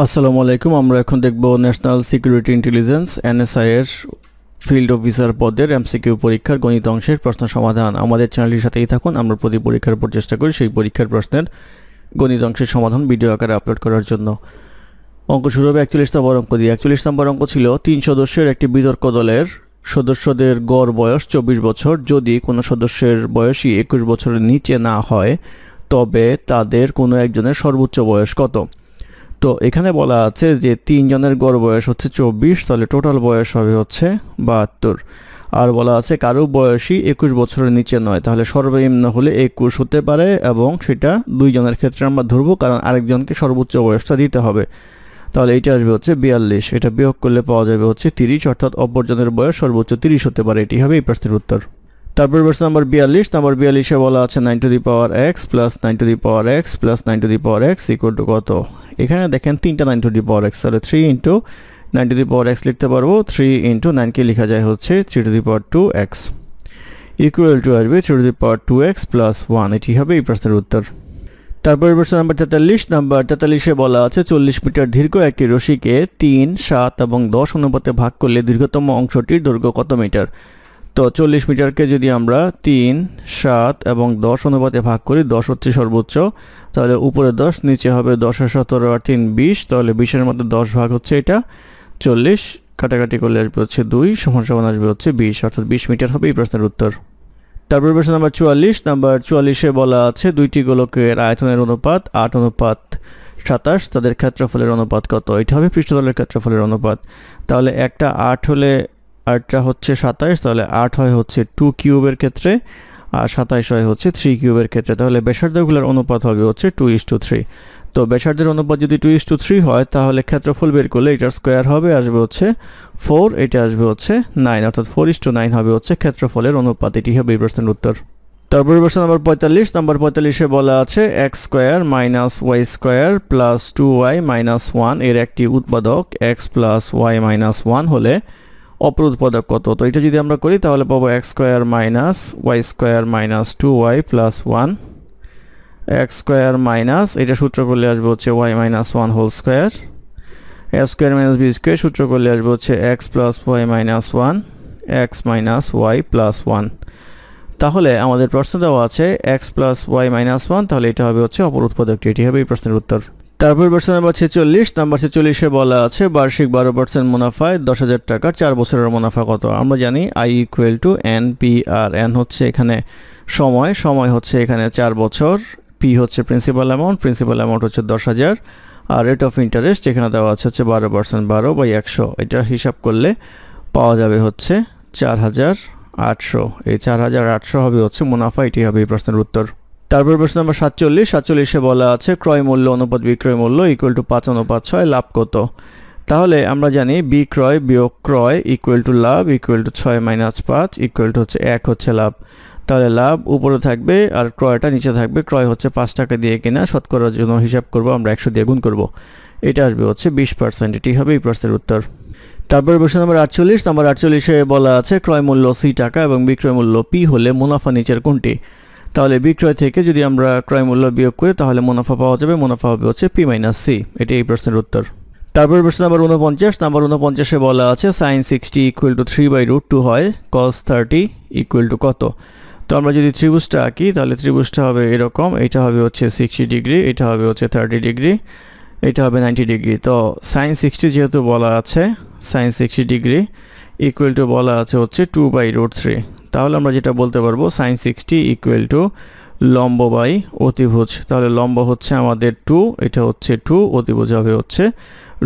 আসসালামু আলাইকুম আমরা এখন দেখব ন্যাশনাল সিকিউরিটি ইন্টেলিজেন্স এনএসআই এর ফিল্ড অফিসার পদের এমসিকিউ পরীক্ষার গণিত অংশের প্রশ্ন সমাধান আমাদের চ্যানেলটির সাথেই থাকুন আমরা প্রতি পরীক্ষার পর চেষ্টা করি সেই পরীক্ষার প্রশ্নের গণিত অংশের সমাধান ভিডিও আকারে আপলোড করার জন্য অঙ্ক শুরু হবে একচল্লিশ নম্বর অঙ্ক দিয়ে একচল্লিশ নম্বর অঙ্ক ছিল তিন সদস্যের একটি বিতর্ক দলের সদস্যদের গড় বয়স চব্বিশ বছর যদি কোনো সদস্যের বয়সই একুশ বছরের নিচে না হয় তবে তাদের কোনো একজনের সর্বোচ্চ বয়স কত তো এখানে বলা আছে যে তিনজনের গড় বয়স হচ্ছে চব্বিশ তাহলে টোটাল বয়স হবে হচ্ছে বাহাত্তর আর বলা আছে কারো বয়সই একুশ বছরের নিচে নয় তাহলে সর্বনিম্ন হলে একুশ হতে পারে এবং সেটা দুইজনের ক্ষেত্রে আমরা ধরবো কারণ আরেকজনকে সর্বোচ্চ বয়সটা দিতে হবে তাহলে এইটা আসবে হচ্ছে বিয়াল্লিশ এটা বিয়োগ করলে পাওয়া যাবে হচ্ছে তিরিশ অর্থাৎ অপরজনের বয়স সর্বোচ্চ তিরিশ হতে পারে এটি হবে এই প্রশ্নের উত্তর তারপর প্রশ্ন নাম্বার বিয়াল্লিশ নাম্বার বিয়াল্লিশে বলা আছে nine to the power x plus nine to the power x plus nine to the power x equal to কত এখানে দেখেন তিনটা nine to the power x তাহলে three into nine to the power x লিখতে পারবো three into নাইনকে লেখা যায় হচ্ছে three to the power two x equal to আসবে three to the power two x plus one এটি হবে এই প্রশ্নের উত্তর তারপরে প্রশ্ন নাম্বার তেতাল্লিশ নাম্বার তেতাল্লিশে বলা আছে চল্লিশ মিটার দীর্ঘ একটি রশিকে তিন সাত এবং দশ অনুপাতে ভাগ করলে দীর্ঘতম অংশটির দৈর্ঘ্য কত মিটার তো চল্লিশ মিটারকে যদি আমরা তিন সাত এবং দশ অনুপাতে ভাগ করি দশ হচ্ছে সর্বোচ্চ তাহলে উপরে দশ নিচে হবে দশে সতেরো আর তিন বিশ তাহলে বিশের মধ্যে দশ ভাগ হচ্ছে এটা চল্লিশ কাটাকাটি করলে আসবে হচ্ছে দুই সমান সমান আসবে হচ্ছে বিশ অর্থাৎ বিশ মিটার হবে এই প্রশ্নের উত্তর তারপর প্রশ্ন নাম্বার চুয়াল্লিশ নাম্বার চুয়াল্লিশে বলা আছে দুইটি গোলকের আয়তনের অনুপাত আট অনুপাত সাতাশ তাদের ক্ষেত্রফলের অনুপাত কত এটা হবে পৃষ্ঠতলের ক্ষেত্রফলের অনুপাত তাহলে একটা আট হলে আটটা হচ্ছে সাতাইশ তাহলে আট হয় হচ্ছে টু কিউবের ক্ষেত্রে আর সাতাইশ হয় হচ্ছে থ্রি কিউবের ক্ষেত্রে তাহলে ব্যাসার্ধগুলোর অনুপাত হবে হচ্ছে টু ইস টু থ্রি তো ব্যাসার্ধের অনুপাত যদি টু ইস টু থ্রি হয় তাহলে ক্ষেত্রফল বের করলে এটার স্কোয়ার হবে আসবে হচ্ছে ফোর এটা আসবে হচ্ছে নাইন অর্থাৎ ফোর ইস টু নাইন হবে হচ্ছে ক্ষেত্রফলের অনুপাত এটি হবে এই প্রশ্নের উত্তর তারপর প্রশ্ন নম্বর পঁয়তাল্লিশ নম্বর পঁয়তাল্লিশে বলা আছে x square minus y square plus two y minus one এর একটি উৎপাদক x plus y minus one হলে অপরোধ পদক কত তো এটা যদি আমরা করি তাহলে পাবো x square minus y square minus two y plus one x square minus এটা সূত্র করলে আসবে হচ্ছে y minus one whole square x square minus b square সূত্র করলে আসবে হচ্ছে x plus y minus one x minus y plus one তাহলে আমাদের প্রশ্ন দেওয়া আছে x plus y minus one তাহলে এটা হবে হচ্ছে অপর উৎপাদকটি এটি হবে এই প্রশ্নের উত্তর তারপর পার্সেন্ট নাম্বার ছেচল্লিশ নাম্বার ছেচল্লিশে বলা আছে বার্ষিক বারো পার্সেন্ট মুনাফায় দশ হাজার টাকার চার বছরের মুনাফা কত আমরা জানি I equal to N P R N হচ্ছে এখানে সময় সময় হচ্ছে এখানে চার বছর পি হচ্ছে প্রিন্সিপাল অ্যামাউন্ট প্রিন্সিপাল অ্যামাউন্ট হচ্ছে দশ হাজার আর রেট অফ ইন্টারেস্ট এখানে দেওয়া আছে হচ্ছে বারো পার্সেন্ট বারো বাই একশো এটা হিসাব করলে পাওয়া যাবে হচ্ছে চার হাজার আটশো এই চার হাজার আটশো হবে হচ্ছে মুনাফা এটি হবে এই প্রশ্নের উত্তর তারপর প্রশ্ন নম্বর সাতচল্লিশ সাতচল্লিশে বলা আছে ক্রয় মূল্য অনুপাত বিক্রয় মূল্য ইকুয়াল টু পাঁচ অনুপাত ছয় লাভ কত তাহলে আমরা জানি বিক্রয় বিয়োগ ক্রয় ইকুয়াল টু লাভ ইকুয়াল টু ছয় মাইনাস পাঁচ ইকুয়াল টু হচ্ছে এক হচ্ছে লাভ তাহলে লাভ উপরে থাকবে আর ক্রয়টা নিচে থাকবে ক্রয় হচ্ছে পাঁচ টাকা দিয়ে কিনা শতকরার জন্য হিসাব করব আমরা একশো দিয়ে গুণ করব এটা আসবে হচ্ছে বিশ পার্সেন্ট এটি হবে এই প্রশ্নের উত্তর তারপরে প্রশ্ন নম্বর আটচল্লিশ নম্বর আটচল্লিশে বলা আছে ক্রয় মূল্য সি টাকা এবং বিক্রয় মূল্য পি হলে মুনাফা নিচের কোনটি তাহলে বিক্রয় থেকে যদি আমরা ক্রয় মূল্য বিয়োগ করি তাহলে মুনাফা পাওয়া যাবে মুনাফা হবে হচ্ছে পি মাইনাস সি এটি এই প্রশ্নের উত্তর তারপর প্রশ্ন নাম্বার উনপঞ্চাশ নাম্বার উনপঞ্চাশে বলা আছে sine sixty equal to three by root two হয় কস থার্টি ইকুয়াল টু কত তো আমরা যদি ত্রিভুজটা আঁকি তাহলে ত্রিভুজটা হবে এরকম এটা হবে হচ্ছে সিক্সটি ডিগ্রি এটা হবে হচ্ছে থার্টি ডিগ্রি এটা হবে নাইনটি ডিগ্রি তো সাইন সিক্সটি যেহেতু বলা আছে sine sixty degree equal to বলা আছে হচ্ছে টু বাই রুট থ্রি তাহলে আমরা যেটা বলতে পারবো সাইন সিক্সটি ইকুয়াল টু লম্ব বাই অতিভুজ তাহলে লম্ব হচ্ছে আমাদের টু এটা হচ্ছে টু অতিভুজ হবে হচ্ছে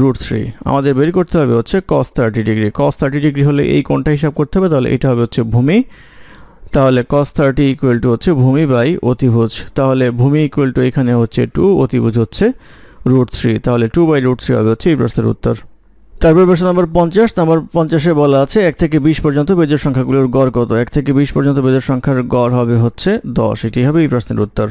রুট থ্রি আমাদের বের করতে হবে হচ্ছে cos thirty degree cos thirty degree হলে এই কোনটা হিসাব করতে হবে তাহলে এটা হবে হচ্ছে ভূমি তাহলে কস থার্টি ইকুয়াল টু হচ্ছে ভূমি বাই অতিভুজ তাহলে ভূমি ইকুয়াল টু এখানে হচ্ছে টু অতিভুজ হচ্ছে রুট থ্রি তাহলে টু বাই রুট থ্রি হবে হচ্ছে এই প্রশ্নের উত্তর তারপর প্রশ্ন নম্বর পঞ্চাশ নম্বর পঞ্চাশে বলা আছে এক থেকে বিশ পর্যন্ত বেজের সংখ্যাগুলোর গড় কত এক থেকে বিশ পর্যন্ত বেজের সংখ্যার গড় হবে হচ্ছে দশ এটি হবে এই প্রশ্নের উত্তর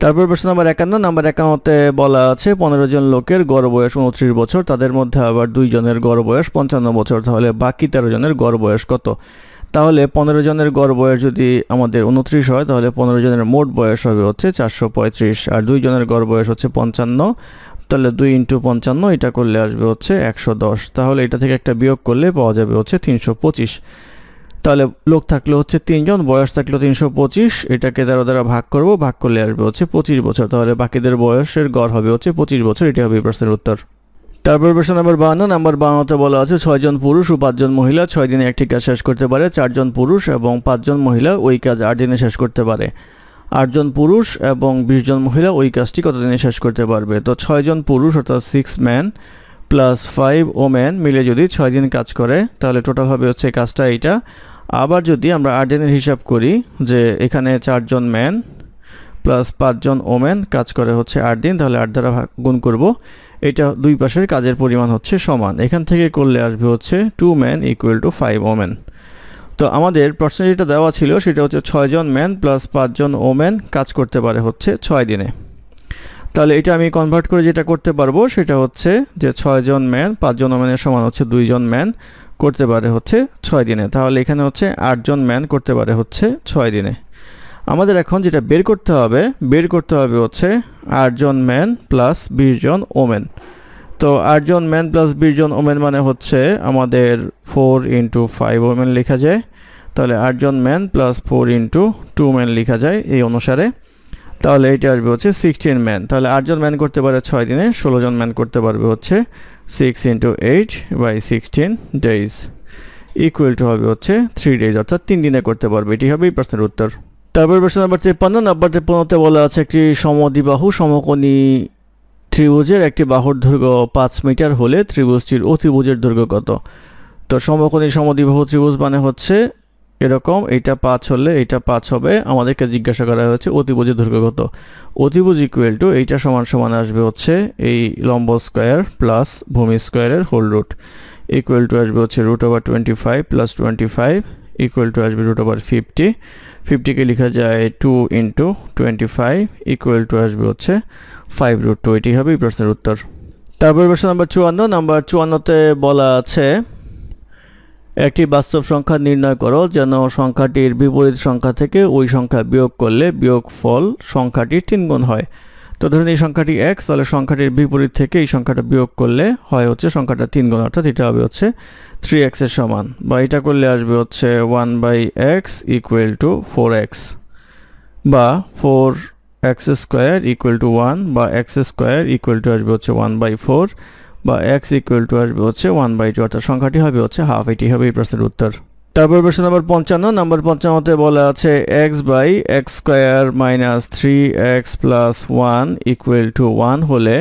তারপর প্রশ্ন নম্বর একান্ন নম্বর একান্নতে বলা আছে পনেরো জন লোকের গড় বয়স উনত্রিশ বছর তাদের মধ্যে আবার দুই জনের গড় বয়স পঞ্চান্ন বছর তাহলে বাকি তেরো জনের গড় বয়স কত তাহলে পনেরো জনের গড় বয়স যদি আমাদের উনত্রিশ হয় তাহলে পনেরো জনের মোট বয়স হবে হচ্ছে চারশো পঁয়ত্রিশ আর দুই জনের গড় বয়স হচ্ছে পঞ্চান্ন তাহলে দুই ইন্টু পঞ্চান্ন এটা করলে আসবে হচ্ছে একশো দশ তাহলে এটা থেকে একটা বিয়োগ করলে পাওয়া যাবে হচ্ছে তিনশো পঁচিশ তাহলে লোক থাকলে হচ্ছে তিনজন বয়স থাকলো তিনশো পঁচিশ এটাকে দ্বারা দ্বারা ভাগ করব ভাগ করলে আসবে হচ্ছে পঁচিশ বছর তাহলে বাকিদের বয়সের গড় হবে হচ্ছে পঁচিশ বছর এটি হবে প্রশ্নের উত্তর তারপর প্রশ্ন নাম্বার বান্ন নাম্বার বান্নতে বলা আছে ছয়জন পুরুষ ও পাঁচজন মহিলা ছয় দিনে একটি কাজ শেষ করতে পারে চারজন পুরুষ এবং পাঁচজন মহিলা ওই কাজ আট দিনে শেষ করতে পারে আটজন পুরুষ এবং বিশজন মহিলা ওই কাজটি কতদিনে শেষ করতে পারবে তো ছয়জন পুরুষ অর্থাৎ six man plus five woman মিলে যদি ছয় দিন কাজ করে তাহলে টোটাল হবে হচ্ছে কাজটা এইটা আবার যদি আমরা আট দিনের হিসাব করি যে এখানে চারজন ম্যান প্লাস পাঁচজন ওমেন কাজ করে হচ্ছে আট দিন তাহলে আট দ্বারা গুণ করব এটা দুই পাশের কাজের পরিমাণ হচ্ছে সমান এখান থেকে করলে আসবে হচ্ছে two man equal to five women তো আমাদের প্রশ্ন যেটা দেওয়া ছিল সেটা হচ্ছে ছয়জন ম্যান প্লাস পাঁচজন ওম্যান কাজ করতে পারে হচ্ছে ছয় দিনে তাহলে এটা আমি কনভার্ট করে যেটা করতে পারবো সেটা হচ্ছে যে ছয়জন ম্যান পাঁচজন ওম্যানের সমান হচ্ছে দুইজন ম্যান করতে পারে হচ্ছে ছয় দিনে তাহলে এখানে হচ্ছে আটজন ম্যান করতে পারে হচ্ছে ছয় দিনে আমাদের এখন যেটা বের করতে হবে বের করতে হবে হচ্ছে আটজন ম্যান প্লাস বিশজন ওমেন তো আটজন ম্যান প্লাস বিশজন ওমেন মানে হচ্ছে আমাদের ফোর ইন্টু ফাইভ ওমেন লেখা যায় তাহলে আটজন man plus four into two man লেখা যায় এই অনুসারে তাহলে এটা আসবে হচ্ছে সিক্সটিন ম্যান তাহলে আটজন ম্যান করতে পারে ছয় দিনে ষোলোজন ম্যান করতে পারবে হচ্ছে six into eight by sixteen days equal to হবে হচ্ছে থ্রি ডেজ অর্থাৎ তিন দিনে করতে পারবে এটি হবে এই প্রশ্নের উত্তর তারপর প্রশ্ন নাম্বার তেপ্পান্ন নাম্বার তেপ্পান্নতে বলা আছে একটি সমদিবাহু সমকোণী ত্রিভুজের একটি বাহুর দৈর্ঘ্য পাঁচ মিটার হলে ত্রিভুজটির অতিভুজের দৈর্ঘ্য কত তো সমকোণী সমদিবাহু ত্রিভুজ মানে হচ্ছে এরকম এটা পাঁচ হলে এটা পাঁচ হবে আমাদেরকে জিজ্ঞাসা করা হয়েছে অতিবুজি দুর্গগত কত অতিভুজ ইকুয়াল টু এইটা সমান সমান আসবে হচ্ছে এই লম্ব স্কোয়ার প্লাস ভূমি স্কোয়ারের হোল রুট ইকুয়াল টু আসবে হচ্ছে root over twenty five plus twenty five equal to আসবে রুট ওভার ফিফটি ফিফটিকে লেখা যায় two into twenty five equal to আসবে হচ্ছে ফাইভ রুট টু এটি হবে এই প্রশ্নের উত্তর তারপর প্রশ্ন নাম্বার চুয়ান্ন নাম্বার চুয়ান্নতে বলা আছে একটি বাস্তব সংখ্যা নির্ণয় করো যেন সংখ্যাটির বিপরীত সংখ্যা থেকে ওই সংখ্যা বিয়োগ করলে বিয়োগ ফল সংখ্যাটির তিনগুণ হয় তো ধরুন এই সংখ্যাটি এক্স তাহলে সংখ্যাটির বিপরীত থেকে এই সংখ্যাটা বিয়োগ করলে হয় হচ্ছে সংখ্যাটা তিন গুণ অর্থাৎ এটা হবে হচ্ছে থ্রি এক্সের সমান বা এটা করলে আসবে হচ্ছে one by x equal to four x বা four x square equal to one বা এক্স স্কোয়ার ইকুয়েল টু আসবে হচ্ছে ওয়ান বাই ফোর বা এক্স ইকুয়াল টু আসবে হচ্ছে ওয়ান বাই টু অর্থাৎ সংখ্যাটি হবে হচ্ছে হাফ এটি হবে এই প্রশ্নের উত্তর তারপর প্রশ্ন নম্বর পঞ্চান্ন নম্বর পঞ্চান্নতে বলা আছে x by x square minus three x plus one equal to one হলে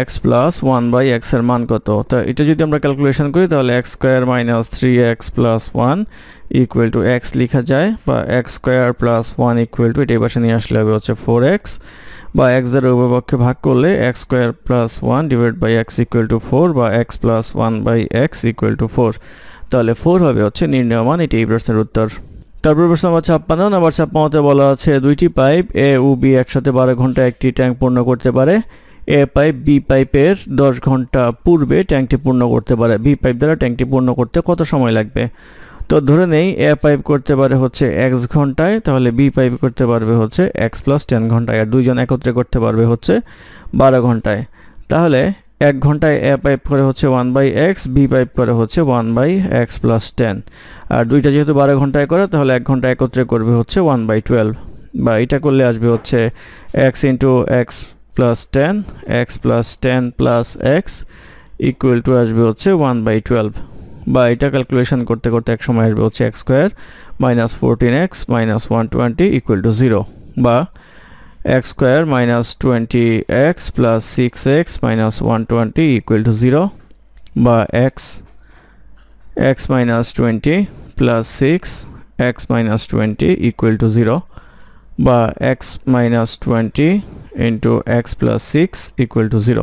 এক্স প্লাস ওয়ান বাই এক্সের মান কত তা এটা যদি আমরা ক্যালকুলেশন করি তাহলে x square minus three x plus one equal to x লেখা যায় বা x square plus one equal to এটা এবার নিয়ে আসলে হবে হচ্ছে ফোর এক্স বা এক্স দ্বারা উভয়পক্ষে ভাগ করলে x square plus one divide by x equal to four বা x plus one by x equal to four তাহলে ফোর হবে হচ্ছে নির্ণয়মান এটি এই প্রশ্নের উত্তর তারপর প্রশ্ন নম্বর ছাপ্পান্ন নম্বর ছাপ্পান্নতে বলা আছে দুইটি পাইপ এ ও বি একসাথে বারো ঘন্টা একটি ট্যাঙ্ক পূর্ণ করতে পারে এ পাইপ বি পাইপের দশ ঘন্টা পূর্বে ট্যাঙ্কটি পূর্ণ করতে পারে বি পাইপ দ্বারা ট্যাঙ্কটি পূর্ণ করতে কত সময় লাগবে তো ধরে নেই এ পাইপ করতে পারে হচ্ছে এক্স ঘন্টায় তাহলে বি পাইপ করতে পারবে হচ্ছে এক্স প্লাস টেন ঘন্টায় আর দুইজন একত্রে করতে পারবে হচ্ছে বারো ঘন্টায় তাহলে এক ঘন্টায় এ পাইপ করে হচ্ছে one by x B pipe করে হচ্ছে one by x plus ten আর দুইটা যেহেতু বারো ঘন্টায় করে তাহলে এক ঘন্টা একত্রে করবে হচ্ছে ওয়ান বাই টুয়েলভ বা এটা করলে আসবে হচ্ছে x into x plus ten x plus ten plus x equal to আসবে হচ্ছে ওয়ান বাই টুয়েলভ বা এটা ক্যালকুলেশন করতে করতে এক সময় আসবে হচ্ছে x square minus fourteen x minus one twenty equal to zero বা x square minus twenty x plus six x minus one twenty equal to zero বা x x minus twenty plus six x minus twenty equal to zero বা x minus twenty into x plus six equal to zero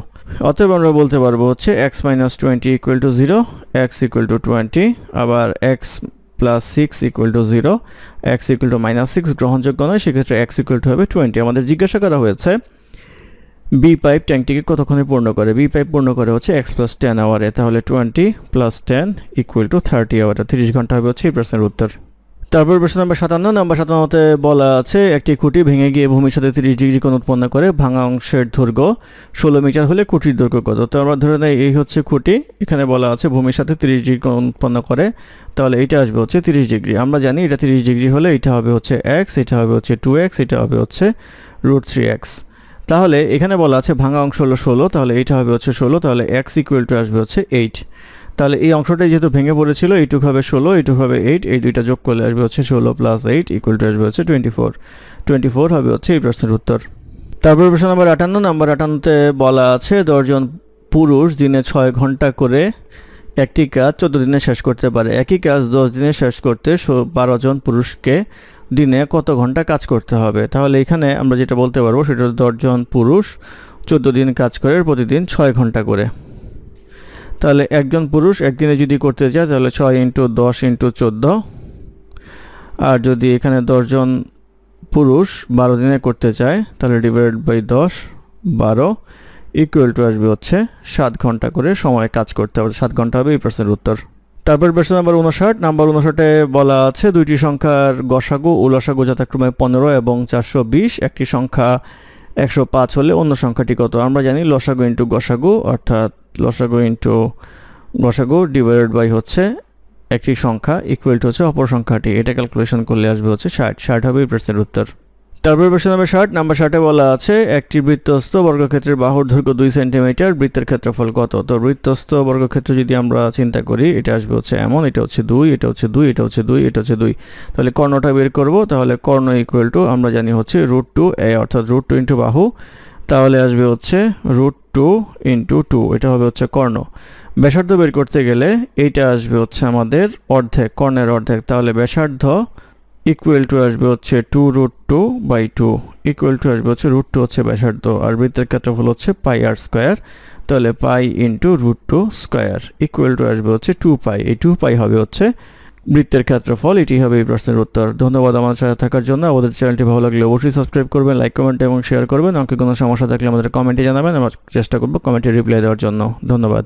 অতএব আমরা বলতে পারবো হচ্ছে x minus twenty equal to zero x equal to 20 আবার x plus six equal to zero x equal to minus six গ্রহণযোগ্য নয় সেক্ষেত্রে এক্স ইকুয়াল টু হবে টোয়েন্টি আমাদের জিজ্ঞাসা করা হয়েছে বি পাইপ ট্যাঙ্কটিকে কতক্ষণে পূর্ণ করে বি পাইপ পূর্ণ করে হচ্ছে এক্স প্লাস টেন আওয়ারে তাহলে twenty plus ten equal to thirty আওয়ারে তিরিশ ঘন্টা হবে হচ্ছে এই প্রশ্নের উত্তর তারপর প্রশ্ন নম্বর সাতান্ন নম্বর সাতান্নতে বলা আছে একটি খুঁটি ভেঙে গিয়ে ভূমির সাথে তিরিশ ডিগ্রি কোণ উৎপন্ন করে ভাঙা অংশের দৈর্ঘ্য ষোলো মিটার হলে খুঁটির দৈর্ঘ্য কত তো আমরা ধরে নেই এই হচ্ছে খুঁটি এখানে বলা আছে ভূমির সাথে তিরিশ ডিগ্রি কোণ উৎপন্ন করে তাহলে এটা আসবে হচ্ছে তিরিশ ডিগ্রি আমরা জানি এটা তিরিশ ডিগ্রি হলে এটা হবে হচ্ছে এক্স এটা হবে হচ্ছে টু এক্স এটা হবে হচ্ছে রুট থ্রি এক্স তাহলে এখানে বলা আছে ভাঙা অংশ হলো ষোলো তাহলে এইটা হবে হচ্ছে ষোলো তাহলে এক্স ইকুয়াল টু আসবে হচ্ছে এইট তাহলে এই অংশটাই যেহেতু ভেঙে পড়েছিল এইটুক হবে ষোলো এইটুক হবে এইট এই দুইটা যোগ করলে আসবে হচ্ছে ষোলো প্লাস এইট ইকুয়াল টু আসবে হচ্ছে টোয়েন্টি ফোর টোয়েন্টি ফোর হবে হচ্ছে এই প্রশ্নের উত্তর তারপর প্রশ্ন নম্বর আটান্ন নম্বর আটান্নতে বলা আছে দশজন পুরুষ দিনে ছয় ঘন্টা করে একটি কাজ চোদ্দ দিনে শেষ করতে পারে একই কাজ দশ দিনে শেষ করতে বারো জন পুরুষকে দিনে কত ঘন্টা কাজ করতে হবে তাহলে এখানে আমরা যেটা বলতে পারবো সেটা দশজন পুরুষ চোদ্দো দিন কাজ করে প্রতিদিন ছয় ঘন্টা করে তাহলে একজন পুরুষ একদিনে যদি করতে চায় তাহলে ছয় ইন্টু দশ ইন্টু চোদ্দো আর যদি এখানে দশজন পুরুষ বারো দিনে করতে চায় তাহলে ডিভাইড বাই দশ বারো ইকুয়াল টু আসবে হচ্ছে সাত ঘন্টা করে সময় কাজ করতে হবে সাত ঘন্টা হবে এই প্রশ্নের উত্তর তারপর প্রশ্ন নাম্বার উনষাট নাম্বার উনষাটে বলা আছে দুইটি সংখ্যার গসাগু উলসাগু যথাক্রমে পনেরো এবং চারশো বিশ একটি সংখ্যা একশো পাঁচ হলে অন্য সংখ্যাটি কত আমরা জানি লসাগু ইন্টু গসাগু অর্থাৎ লসাগু ইন্টু লসাগো ডিভাইডেড বাই হচ্ছে একটি সংখ্যা ইকুয়াল টু হচ্ছে অপর সংখ্যাটি এটা ক্যালকুলেশন করলে আসবে হচ্ছে ষাট ষাট হবে প্রশ্নের উত্তর তারপর প্রশ্ন নাম্বার ষাট নাম্বার ষাটে বলা আছে একটি বৃত্তস্থ বর্গক্ষেত্রের বাহুর দৈর্ঘ্য দুই সেন্টিমিটার বৃত্তের ক্ষেত্রফল কত তো বৃত্তস্থ বর্গক্ষেত্র যদি আমরা চিন্তা করি এটা আসবে হচ্ছে এমন এটা হচ্ছে দুই এটা হচ্ছে দুই এটা হচ্ছে দুই এটা হচ্ছে দুই তাহলে কর্ণটা বের করব তাহলে কর্ণ ইকুয়াল টু আমরা জানি হচ্ছে রুট টু এ অর্থাৎ রুট টু ইন্টু বাহু তাহলে আসবে হচ্ছে রুট টু ইন্টু টু এটা হবে হচ্ছে কর্ণ ব্যাসার্ধ বের করতে গেলে এইটা আসবে হচ্ছে আমাদের অর্ধেক কর্ণের অর্ধেক তাহলে ব্যাসার্ধ ইকুয়াল টু আসবে হচ্ছে two root two by two equal to আসবে হচ্ছে রুট টু হচ্ছে ব্যাসার্ধ আর বৃত্তের ক্ষেত্রফল হচ্ছে পাই আর স্কোয়ার তাহলে pi into root two square equal to আসবে হচ্ছে টু পাই এই টু পাই হবে হচ্ছে বৃত্তের ক্ষেত্রফল এটি হবে এই প্রশ্নের উত্তর ধন্যবাদ আমার সাথে থাকার জন্য আমাদের চ্যানেলটি ভালো লাগলে অবশ্যই সাবস্ক্রাইব করবেন লাইক কমেন্ট এবং শেয়ার করবেন আমাকে কোনো সমস্যা থাকলে আমাদের কমেন্টে জানাবেন আমার চেষ্টা করবো কমেন্টে রিপ্লাই দেওয়ার জন্য ধন্যবাদ